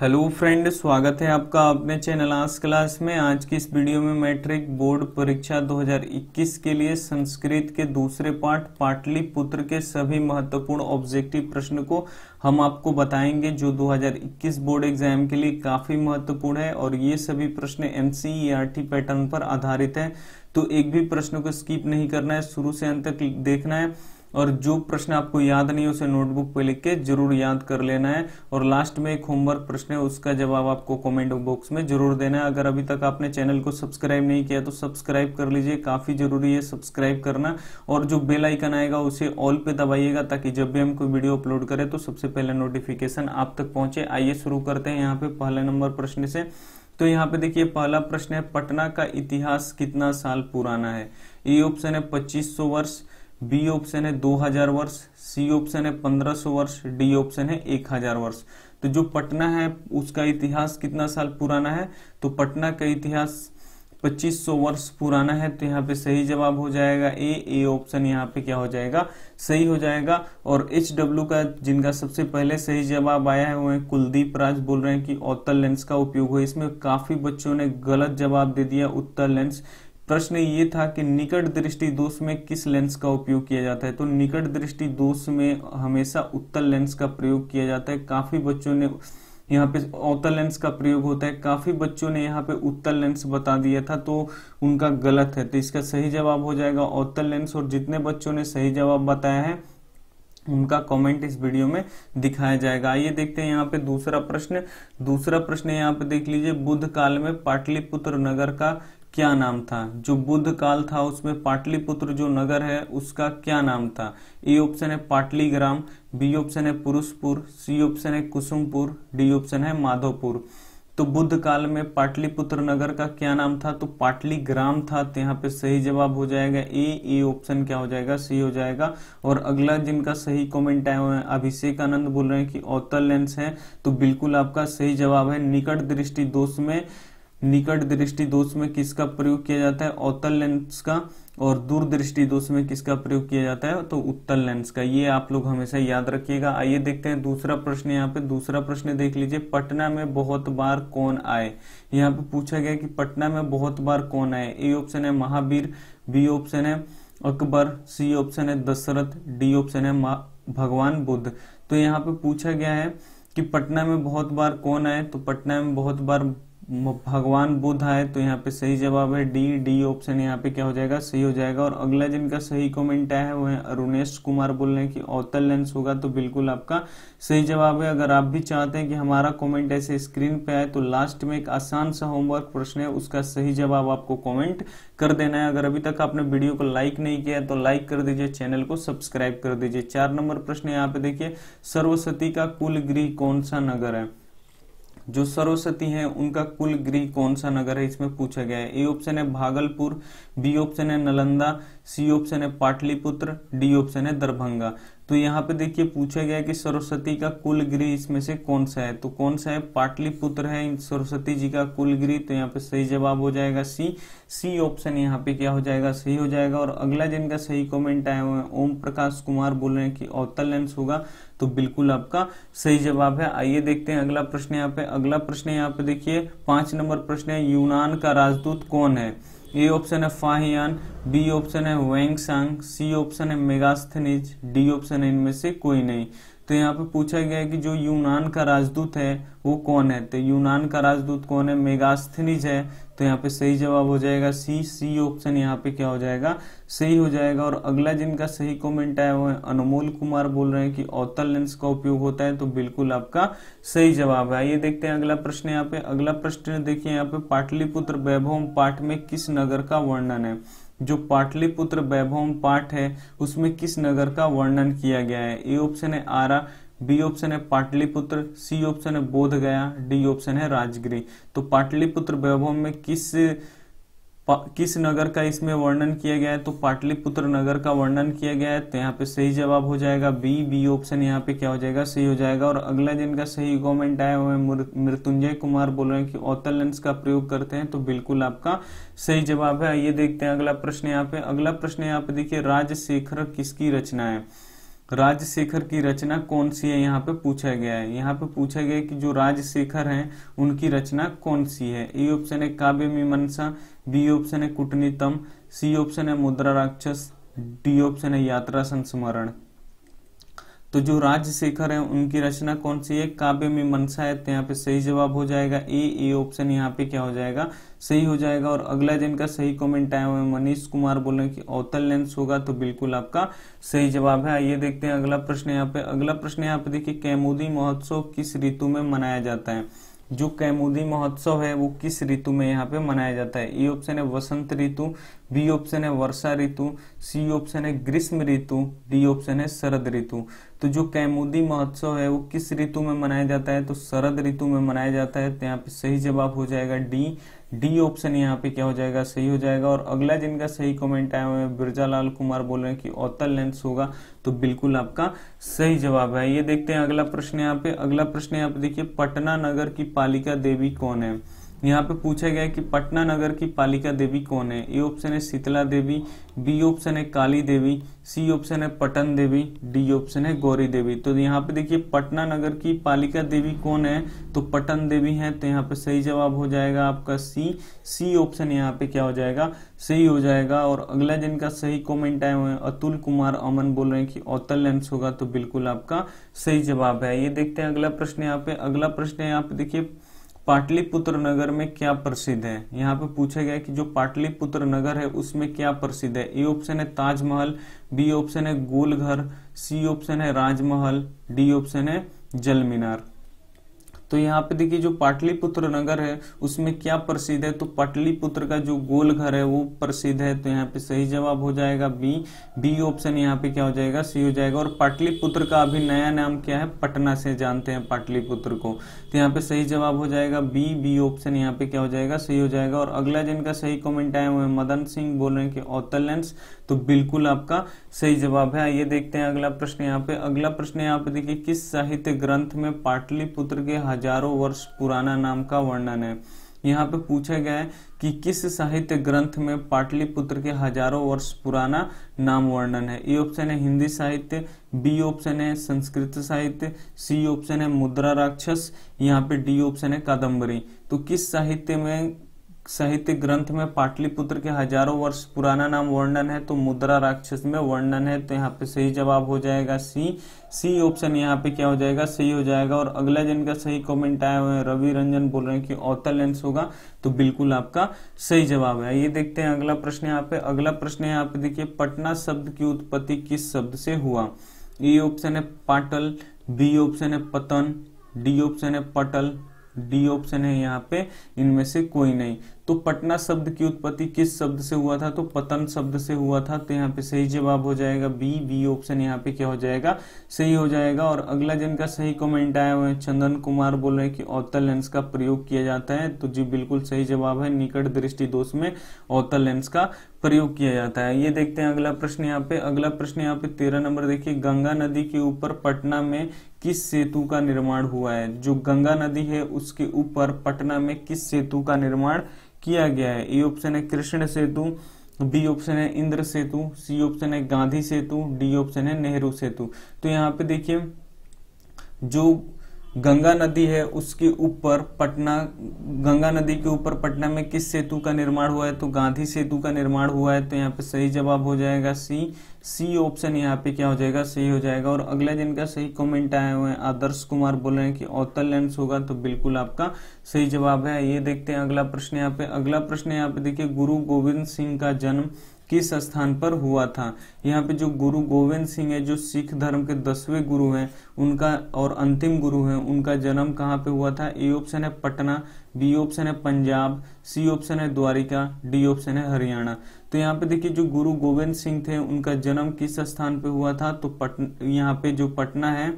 hello friend स्वागत है आपका अपने चैनल आज क्लास में आज की इस वीडियो में मैट्रिक बोर्ड परीक्षा 2021 के लिए संस्कृत के दूसरे पाठ पाटलिपुत्र के सभी महत्वपूर्ण ऑब्जेक्टिव प्रश्न को हम आपको बताएंगे जो 2021 बोर्ड एग्जाम के लिए काफ़ी महत्वपूर्ण है और ये सभी प्रश्न एम e पैटर्न पर आधारित है तो एक भी प्रश्न को स्कीप नहीं करना है शुरू से अंत तक देखना है और जो प्रश्न आपको याद नहीं उसे नोटबुक पे लिख के जरूर याद कर लेना है और लास्ट में एक होमवर्क प्रश्न है उसका जवाब आपको कमेंट बॉक्स में जरूर देना है अगर अभी तक आपने चैनल को सब्सक्राइब नहीं किया तो सब्सक्राइब कर लीजिए काफी जरूरी है सब्सक्राइब करना और जो बेल आइकन आएगा उसे ऑल पे दबाइएगा ताकि जब भी हम कोई वीडियो अपलोड करें तो सबसे पहले नोटिफिकेशन आप तक पहुंचे आइए शुरू करते हैं यहाँ पे पहले नंबर प्रश्न से तो यहाँ पे देखिए पहला प्रश्न है पटना का इतिहास कितना साल पुराना है ये ऑप्शन है पच्चीस वर्ष बी ऑप्शन है 2000 वर्ष सी ऑप्शन है 1500 वर्ष डी ऑप्शन है 1000 वर्ष तो जो पटना है उसका इतिहास कितना साल पुराना है तो पटना का इतिहास 2500 वर्ष पुराना है तो यहाँ पे सही जवाब हो जाएगा ए ए ऑप्शन यहाँ पे क्या हो जाएगा सही हो जाएगा और एच डब्ल्यू का जिनका सबसे पहले सही जवाब आया है वो है कुलदीप राज बोल रहे हैं कि उत्तर लेंस का उपयोग हो इसमें काफी बच्चों ने गलत जवाब दे दिया उत्तर लेंस प्रश्न ये था कि निकट दृष्टि दोष में किस लेंस का उपयोग किया जाता है तो निकट दृष्टि दोष में हमेशा उत्तल लेंस का प्रयोग किया जाता है काफी बच्चों ने यहाँ पे अवतल लेंस का प्रयोग होता है काफी बच्चों ने यहाँ पे उत्तल लेंस बता दिया था तो उनका गलत है तो इसका सही जवाब हो जाएगा अवतल लेंस और जितने बच्चों ने सही जवाब बताया है उनका कमेंट इस वीडियो में दिखाया जाएगा आइए देखते हैं यहाँ पे दूसरा प्रश्न दूसरा प्रश्न यहाँ पे देख लीजिए बुद्ध काल में पाटलिपुत्र नगर का क्या नाम था जो बुद्ध काल था उसमें पाटलिपुत्र जो नगर है उसका क्या नाम था ए ऑप्शन है पाटलीग्राम बी ऑप्शन है पुरुषपुर सी ऑप्शन है कुसुमपुर डी ऑप्शन है माधोपुर तो बुद्ध काल में पाटलिपुत्र नगर का क्या नाम था तो पाटलीग्राम था तो यहाँ पे सही जवाब हो जाएगा ए ए ऑप्शन क्या हो जाएगा सी हो जाएगा और अगला जिनका सही कमेंट आया हुआ है अभिषेक आनंद बोल रहे हैं कि औतल लेंस है तो बिल्कुल आपका सही जवाब है निकट दृष्टि दोष में निकट दृष्टि दोष में किसका प्रयोग किया जाता है अवतल लेंस का और दूरदृष्टि दोष में किसका प्रयोग किया जाता है तो उत्तल लेंस का ये आप लोग हमेशा याद रखिएगा आइए देखते हैं दूसरा प्रश्न यहाँ पे दूसरा प्रश्न देख लीजिए पटना में बहुत बार कौन आए यहाँ पे पूछा गया कि पटना में बहुत बार कौन आए ए ऑप्शन है महावीर बी ऑप्शन है अकबर सी ऑप्शन है दशरथ डी ऑप्शन है भगवान बुद्ध तो यहाँ पे पूछा गया है कि पटना में बहुत बार कौन आए तो पटना में बहुत बार भगवान बुद्ध आए तो यहाँ पे सही जवाब है डी डी ऑप्शन यहाँ पे क्या हो जाएगा सही हो जाएगा और अगला जिनका सही कमेंट आया है वो है अरुणेश कुमार बोल रहे हैं कि अवतल लेंस होगा तो बिल्कुल आपका सही जवाब है अगर आप भी चाहते हैं कि हमारा कमेंट ऐसे स्क्रीन पे आए तो लास्ट में एक आसान सा होमवर्क प्रश्न है उसका सही जवाब आपको कॉमेंट कर देना है अगर अभी तक आपने वीडियो को लाइक नहीं किया तो लाइक कर दीजिए चैनल को सब्सक्राइब कर दीजिए चार नंबर प्रश्न यहाँ पे देखिए सरस्वती का कुल गृह कौन सा नगर है जो सरस्वती हैं उनका कुल गृह कौन सा नगर है इसमें पूछा गया है ए ऑप्शन है भागलपुर बी ऑप्शन है नालंदा सी ऑप्शन है पाटलिपुत्र डी ऑप्शन है दरभंगा तो यहाँ पे देखिए पूछा गया कि सरस्वती का कुल गृह इसमें से कौन सा है तो कौन सा है पाटलिपुत्र है सरस्वती जी का कुल गृह तो यहाँ पे सही जवाब हो जाएगा सी सी ऑप्शन यहाँ पे क्या हो जाएगा सही हो जाएगा और अगला जिनका सही कमेंट आया हुआ है ओम प्रकाश कुमार बोल रहे हैं कि अवतल लेंस होगा तो बिल्कुल आपका सही जवाब है आइए देखते हैं अगला प्रश्न यहाँ पे अगला प्रश्न यहाँ पे देखिए पांच नंबर प्रश्न है यूनान का राजदूत कौन है ए ऑप्शन है फाहियान बी ऑप्शन है वेंगसंग सी ऑप्शन है मेगास्थनीज डी ऑप्शन है इनमें से कोई नहीं तो यहाँ पे पूछा गया है कि जो यूनान का राजदूत है वो कौन है तो यूनान का राजदूत कौन है मेगास्थनीज है तो यहाँ पे सही जवाब हो जाएगा सी सी ऑप्शन यहाँ पे क्या हो जाएगा सही हो जाएगा और अगला जिनका सही कमेंट आया वो है अनमोल कुमार बोल रहे हैं कि औतल लेंस का उपयोग होता है तो बिल्कुल आपका सही जवाब है ये देखते हैं अगला प्रश्न यहाँ पे अगला प्रश्न देखिए यहाँ पे पाटलिपुत्र वैभव पाठ में किस नगर का वर्णन है जो पाटलिपुत्र वैभव पाठ है उसमें किस नगर का वर्णन किया गया है ए ऑप्शन है आरा बी ऑप्शन है पाटलिपुत्र सी ऑप्शन है बोध गया डी ऑप्शन है राजगिरी तो पाटलिपुत्र वैभव में किस किस नगर का इसमें वर्णन किया गया है तो पाटलिपुत्र नगर का वर्णन किया गया है तो यहाँ पे सही जवाब हो जाएगा बी बी ऑप्शन यहाँ पे क्या हो जाएगा सही हो जाएगा और अगला जिनका सही कमेंट आया हुआ है मृत्युंजय कुमार बोल रहे हैं कि औतल लेंस का प्रयोग करते हैं तो बिल्कुल आपका सही जवाब है ये देखते हैं अगला प्रश्न यहाँ पे अगला प्रश्न यहाँ पे देखिए राजशेखर किसकी रचना है राजशेखर की रचना कौन सी है यहाँ पे पूछा गया है यहाँ पे पूछा गया है कि जो राजशेखर हैं उनकी रचना कौन सी है ए ऑप्शन है काव्य मीमांसा बी ऑप्शन है कुटनीतम सी ऑप्शन है मुद्रा राक्षस डी ऑप्शन है यात्रा संस्मरण तो जो राजशेखर है उनकी रचना कौन सी है काव्य में मनसा है तो यहाँ पे सही जवाब हो जाएगा ए ए ऑप्शन यहाँ पे क्या हो जाएगा सही हो जाएगा और अगला जिनका सही कमेंट आया हुआ है मनीष कुमार बोल रहे हैं कि अवतल लेंस होगा तो बिल्कुल आपका सही जवाब है आइए देखते हैं अगला प्रश्न यहाँ पे अगला प्रश्न यहाँ पे देखिए कैमुदी महोत्सव किस ऋतु में मनाया जाता है जो कैमुदी महोत्सव है वो किस ऋतु में यहाँ पे मनाया जाता है ए ऑप्शन है वसंत ऋतु बी ऑप्शन है वर्षा ऋतु सी ऑप्शन है ग्रीष्म ऋतु डी ऑप्शन है शरद ऋतु तो जो कैमुदी महोत्सव है वो किस ऋतु में मनाया जाता है तो शरद ऋतु में मनाया जाता है तो यहाँ पे सही जवाब हो जाएगा डी डी ऑप्शन यहाँ पे क्या हो जाएगा सही हो जाएगा और अगला जिनका सही कमेंट आया हुआ है बिरजालाल कुमार बोल रहे हैं कि औतल लेंस होगा तो बिल्कुल आपका सही जवाब है ये देखते हैं अगला प्रश्न यहाँ पे अगला प्रश्न यहाँ पे देखिए पटना नगर की पालिका देवी कौन है यहाँ पे पूछा गया कि पटना नगर की पालिका देवी कौन है ए ऑप्शन है शीतला देवी बी ऑप्शन है काली देवी सी ऑप्शन है पटन देवी डी ऑप्शन है गौरी देवी तो यहाँ पे देखिए पटना नगर की पालिका देवी कौन है तो पटन देवी है तो यहाँ पे सही जवाब हो जाएगा आपका सी सी ऑप्शन यहाँ पे क्या हो जाएगा सही हो जाएगा और अगला जिनका सही कॉमेंट आए हुए हैं अतुल कुमार अमन बोल रहे हैं कि औतल लेंस होगा तो बिल्कुल आपका सही जवाब है ये देखते हैं अगला प्रश्न यहाँ पे अगला प्रश्न यहाँ पे देखिए पाटलिपुत्र नगर में क्या प्रसिद्ध है यहाँ पे पूछा गया कि जो पाटलिपुत्र नगर है उसमें क्या प्रसिद्ध है ए ऑप्शन है ताजमहल बी ऑप्शन है गोलघर सी ऑप्शन है राजमहल डी ऑप्शन है जल मीनार तो यहाँ पे देखिए जो पाटलिपुत्र नगर है उसमें क्या प्रसिद्ध है तो पाटलिपुत्र का जो गोल घर है वो प्रसिद्ध है तो यहाँ पे सही जवाब हो जाएगा बी बी ऑप्शन यहाँ पे क्या हो जाएगा सी हो जाएगा और पाटलिपुत्र का अभी नया नाम क्या है पटना से जानते हैं पाटलिपुत्र को तो यहाँ पे सही जवाब हो जाएगा बी बी ऑप्शन यहाँ पे क्या हो जाएगा सही हो जाएगा और अगला जिनका सही कॉमेंट आया हुआ है मदन सिंह बोल रहे हैं कि ऑथरलैंड्स तो बिल्कुल आपका सही जवाब है ये देखते हैं अगला प्रश्न यहाँ पे अगला प्रश्न यहाँ पे देखिए किस साहित्य ग्रंथ में पाटलिपुत्र के हजारों वर्ष पुराना नाम का वर्णन है यहाँ पे पूछा गया है कि किस साहित्य ग्रंथ में पाटलिपुत्र के हजारों वर्ष पुराना नाम वर्णन है ए ऑप्शन है हिंदी साहित्य बी ऑप्शन है संस्कृत साहित्य सी ऑप्शन है मुद्रा राक्षस यहाँ पे डी ऑप्शन है कादम्बरी तो किस साहित्य में साहित्य ग्रंथ में पाटलिपुत्र के हजारों वर्ष पुराना नाम वर्णन है तो मुद्रा राक्षस में वर्णन है तो यहाँ पे सही जवाब हो जाएगा सी सी ऑप्शन यहाँ पे क्या हो जाएगा सही हो जाएगा और अगला जिनका सही कमेंट आया हुआ है रवि रंजन बोल रहे हैं कि औतल लेंस होगा तो बिल्कुल आपका सही जवाब है ये देखते हैं अगला प्रश्न यहाँ पे अगला प्रश्न यहाँ पे देखिए पटना शब्द की उत्पत्ति किस शब्द से हुआ ए ऑप्शन है पाटल बी ऑप्शन है पतन डी ऑप्शन है पटल डी ऑप्शन है यहाँ पे इनमें से कोई नहीं तो पटना शब्द की उत्पत्ति किस शब्द से हुआ था तो पतन शब्द से हुआ था तो यहाँ पे सही जवाब हो जाएगा बी बी ऑप्शन यहाँ पे क्या हो जाएगा सही हो जाएगा और अगला जन का सही कमेंट आया हुआ है चंदन कुमार बोल रहे हैं कि औतल लेंस का प्रयोग किया जाता है तो जी बिल्कुल सही जवाब है निकट दृष्टि दोष में औतल लेंस का प्रयोग किया जाता है ये देखते हैं अगला प्रश्न यहाँ पे अगला प्रश्न यहाँ पे तेरह नंबर देखिए गंगा नदी के ऊपर पटना में किस सेतु का निर्माण हुआ है जो गंगा नदी है उसके ऊपर पटना में किस सेतु का निर्माण किया गया है ए ऑप्शन है कृष्ण सेतु बी ऑप्शन है इंद्र सेतु सी ऑप्शन है गांधी सेतु डी ऑप्शन है नेहरू सेतु तो यहाँ पे देखिए जो गंगा नदी है उसके ऊपर पटना गंगा नदी के ऊपर पटना में किस सेतु का निर्माण हुआ है तो गांधी सेतु का निर्माण हुआ है तो यहाँ पे सही जवाब हो जाएगा सी सी ऑप्शन यहाँ पे क्या हो जाएगा सही हो जाएगा और अगले दिन का सही कमेंट आया हुआ है आदर्श कुमार बोल रहे हैं कि औतल लेंस होगा तो बिल्कुल आपका सही जवाब है ये देखते हैं अगला प्रश्न यहाँ पे अगला प्रश्न यहाँ पे देखिए गुरु गोविंद सिंह का जन्म किस स्थान पर हुआ था यहाँ पे जो गुरु गोविंद सिंह है जो सिख धर्म के दसवें गुरु हैं उनका और अंतिम गुरु हैं उनका जन्म कहाँ पे हुआ था ए ऑप्शन है पटना बी ऑप्शन है पंजाब सी ऑप्शन है द्वारिका डी ऑप्शन है हरियाणा तो यहाँ पे देखिए जो गुरु गोविंद सिंह थे उनका जन्म किस स्थान पे हुआ था तो पटना यहाँ पे जो पटना है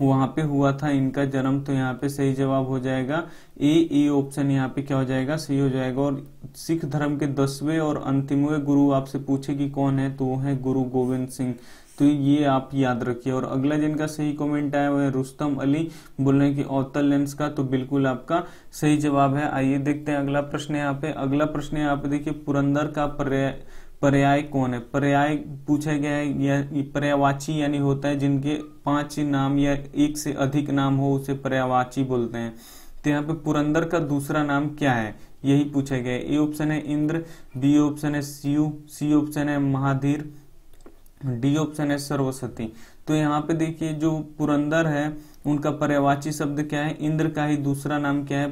वहां पे हुआ था इनका जन्म तो यहाँ पे सही जवाब हो जाएगा ए ए ऑप्शन यहाँ पे क्या हो जाएगा सही हो जाएगा और सिख धर्म के दसवें और अंतिम गुरु आपसे पूछे कि कौन है तो वो है गुरु गोविंद सिंह तो ये आप याद रखिए और अगला जिनका सही कमेंट आया हुआ है रुस्तम अली बोल रहे हैं कि औतल लेंस का तो बिल्कुल आपका सही जवाब है आइए देखते हैं अगला प्रश्न यहाँ पे अगला प्रश्न यहाँ पे देखिए पुरंदर का पर्याय पर्याय कौन है पर्याय पूछा गया है या पर्यावाची यानी होता है जिनके पांच नाम या एक से अधिक नाम हो उसे पर्यावाची बोलते हैं तो यहाँ पे पुरंदर का दूसरा नाम क्या है यही पूछा गया ए ऑप्शन है इंद्र बी ऑप्शन है सीयू सी ऑप्शन है महाधीर डी ऑप्शन है सर्वसती तो यहाँ पे देखिए जो पुरंदर है उनका पर्यावाची शब्द क्या है इंद्र का ही दूसरा नाम क्या है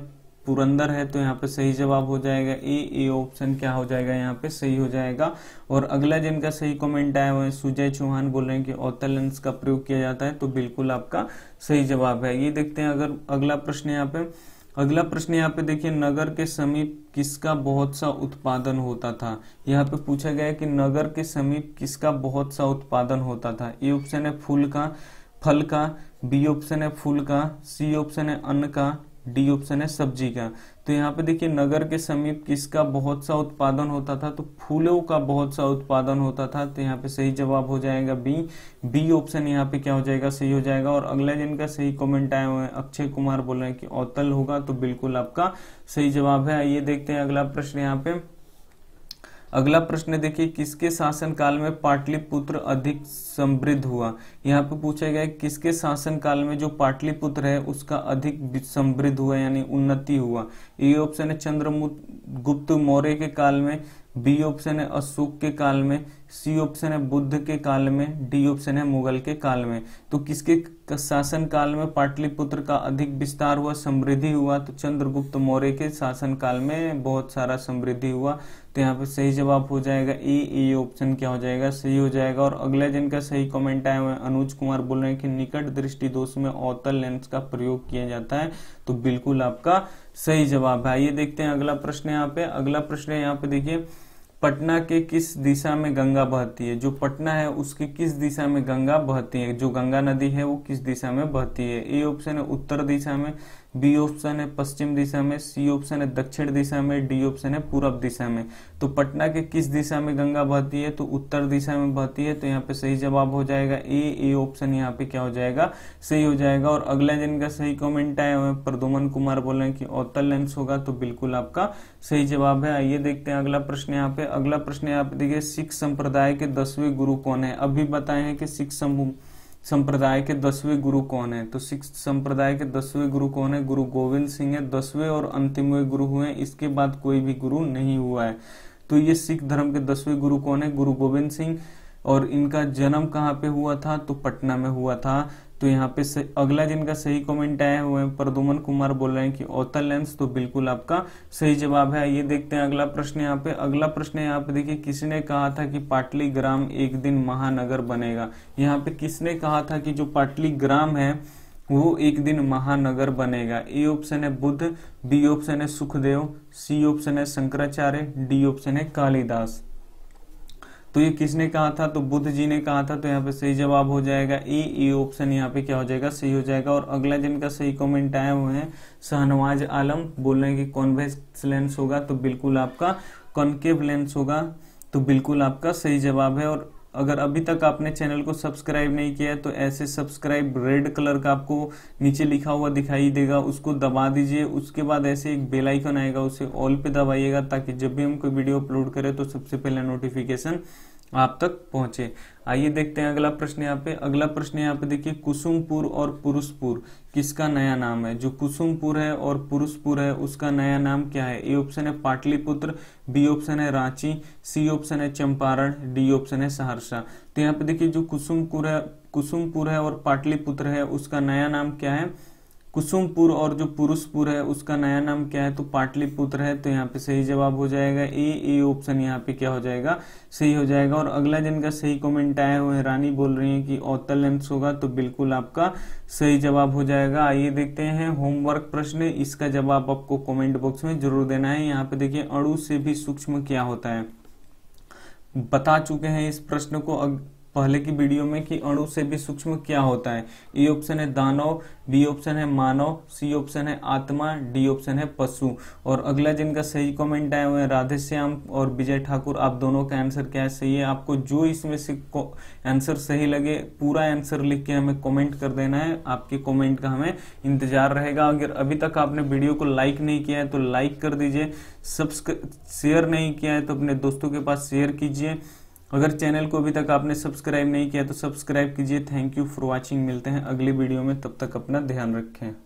पुरंदर है तो यहाँ पे सही जवाब हो जाएगा ए ए ऑप्शन क्या हो जाएगा यहाँ पे सही हो जाएगा और अगला जिनका सही कमेंट आया हुआ है सुजय चौहान बोल रहे हैं कि ऑथर का प्रयोग किया जाता है तो बिल्कुल आपका सही जवाब है ये देखते हैं अगर अगला प्रश्न यहाँ पे अगला प्रश्न यहाँ पे देखिए नगर के समीप किसका बहुत सा उत्पादन होता था यहाँ पे पूछा गया है कि नगर के समीप किसका बहुत सा उत्पादन होता था ए ऑप्शन है फूल का फल का बी ऑप्शन है फूल का सी ऑप्शन है अन्न का डी ऑप्शन है सब्जी का तो यहाँ पे देखिए नगर के समीप किसका बहुत सा उत्पादन होता था तो फूलों का बहुत सा उत्पादन होता था तो यहाँ पे सही जवाब हो जाएगा बी बी ऑप्शन यहाँ पे क्या हो जाएगा सही हो जाएगा और अगला जिनका सही कमेंट आए हुए है अक्षय कुमार बोल रहे हैं कि औतल होगा तो बिल्कुल आपका सही जवाब है आइए देखते हैं अगला प्रश्न यहाँ पे अगला प्रश्न देखिए किसके शासनकाल में पाटलिपुत्र अधिक समृद्ध हुआ यहाँ पे पूछा गया है किसके शासनकाल में जो पाटलिपुत्र है उसका अधिक समृद्ध हुआ यानी उन्नति हुआ ए ऑप्शन है चंद्रगुप्त मौर्य के काल में बी ऑप्शन है अशोक के काल में सी ऑप्शन है बुद्ध के काल में डी ऑप्शन है मुगल के काल में तो किसके शासन काल में पाटलिपुत्र का अधिक विस्तार हुआ समृद्धि हुआ तो चंद्रगुप्त मौर्य के शासन काल में बहुत सारा समृद्धि हुआ तो यहाँ पे सही जवाब हो जाएगा ए ए ऑप्शन क्या हो जाएगा सही हो जाएगा और अगला जिनका सही कॉमेंट आया हुआ अनुज कुमार बोल रहे हैं कि निकट दृष्टि दोष में अवतल लेंस का प्रयोग किया जाता है तो बिल्कुल आपका सही जवाब है ये देखते हैं अगला प्रश्न यहाँ पे अगला प्रश्न है यहाँ पे देखिए पटना के किस दिशा में गंगा बहती है जो पटना है उसकी किस दिशा में गंगा बहती है जो गंगा नदी है वो किस दिशा में बहती है ए ऑप्शन है उत्तर दिशा में बी ऑप्शन है पश्चिम दिशा में सी ऑप्शन है दक्षिण दिशा में डी ऑप्शन है पूर्व दिशा में तो पटना के किस दिशा में गंगा बहती है तो उत्तर दिशा में बहती है तो यहाँ पे सही जवाब हो जाएगा ए ए ऑप्शन यहाँ पे क्या हो जाएगा सही हो जाएगा और अगला जिनका सही कॉमेंट आया हुआ है प्रदुमन कुमार बोल रहे हैं कि औतल लेंस होगा तो बिल्कुल आपका सही जवाब है आइए देखते हैं अगला प्रश्न यहाँ पे अगला प्रश्न यहाँ पे देखिए सिख संप्रदाय के दसवें गुरु कौन है अभी बताए हैं कि सिख समूह संप्रदाय के दसवें गुरु कौन है तो सिख संप्रदाय के दसवें गुरु कौन है गुरु गोविंद सिंह है दसवें और अंतिमवें गुरु हुए इसके बाद कोई भी गुरु नहीं हुआ है तो ये सिख धर्म के दसवें गुरु कौन है गुरु गोविंद सिंह और इनका जन्म कहाँ पे हुआ था तो पटना में हुआ था तो यहाँ पे से अगला जिनका सही कमेंट आया हुआ है प्रदुमन कुमार बोल रहे हैं कि ओतल लेंस तो बिल्कुल आपका सही जवाब है ये देखते हैं अगला प्रश्न यहाँ पे अगला प्रश्न यहाँ पे देखिए किसने कहा था कि पाटली ग्राम एक दिन महानगर बनेगा यहाँ पे किसने कहा था कि जो पाटली ग्राम है वो एक दिन महानगर बनेगा ए ऑप्शन है बुद्ध बी ऑप्शन है सुखदेव सी ऑप्शन है शंकराचार्य डी ऑप्शन है कालिदास तो ये किसने कहा था तो बुद्ध जी ने कहा था तो यहाँ पे सही जवाब हो जाएगा ए ए ऑप्शन यहाँ पे क्या हो जाएगा सही हो जाएगा और अगला जिनका सही कमेंट आया हुए हैं शाहनवाज आलम बोल रहे हैं कि कॉन्वेक्स लेंस होगा तो बिल्कुल आपका कॉन्केव लेंस होगा तो बिल्कुल आपका सही जवाब है और अगर अभी तक आपने चैनल को सब्सक्राइब नहीं किया है तो ऐसे सब्सक्राइब रेड कलर का आपको नीचे लिखा हुआ दिखाई देगा उसको दबा दीजिए उसके बाद ऐसे एक बेल आइकन आएगा उसे ऑल पे दबाइएगा ताकि जब भी हम कोई वीडियो अपलोड करें तो सबसे पहले नोटिफिकेशन आप तक पहुंचे आइए देखते हैं अगला प्रश्न यहाँ पे अगला प्रश्न यहाँ पे देखिए कुसुमपुर और पुरुषपुर किसका नया नाम है जो कुसुमपुर है और पुरुषपुर है उसका नया नाम क्या है ए ऑप्शन है पाटलिपुत्र बी ऑप्शन है रांची सी ऑप्शन है चंपारण डी ऑप्शन है सहरसा तो यहाँ पे देखिए जो कुसुमपुर है कुसुमपुर है और पाटलिपुत्र है उसका नया नाम क्या है कुसुमपुर और जो पुरुषपुर है उसका नया नाम क्या है तो पाटलिपुत्र है तो यहाँ पे सही जवाब हो जाएगा ए ए ऑप्शन यहाँ पे क्या हो जाएगा सही हो जाएगा और अगला जिनका सही कमेंट आया हुआ है रानी बोल रही है कि औतल एम्स होगा तो बिल्कुल आपका सही जवाब हो जाएगा आइए देखते हैं होमवर्क प्रश्न इसका जवाब आपको कॉमेंट बॉक्स में जरूर देना है यहाँ पे देखिए अड़ू से भी सूक्ष्म क्या होता है बता चुके हैं इस प्रश्न को पहले की वीडियो में कि अणु से भी सूक्ष्म क्या होता है ए ऑप्शन है दानव बी ऑप्शन है मानव सी ऑप्शन है आत्मा डी ऑप्शन है पशु और अगला जिनका सही कमेंट आया हुआ है राधे श्याम और विजय ठाकुर आप दोनों का आंसर क्या है सही है आपको जो इसमें से आंसर सही लगे पूरा आंसर लिख के हमें कमेंट कर देना है आपके कमेंट का हमें इंतजार रहेगा अगर अभी तक आपने वीडियो को लाइक नहीं किया है तो लाइक कर दीजिए सब्सक्र शेयर नहीं किया है तो अपने दोस्तों के पास शेयर कीजिए अगर चैनल को अभी तक आपने सब्सक्राइब नहीं किया तो सब्सक्राइब कीजिए थैंक यू फॉर वॉचिंग मिलते हैं अगली वीडियो में तब तक अपना ध्यान रखें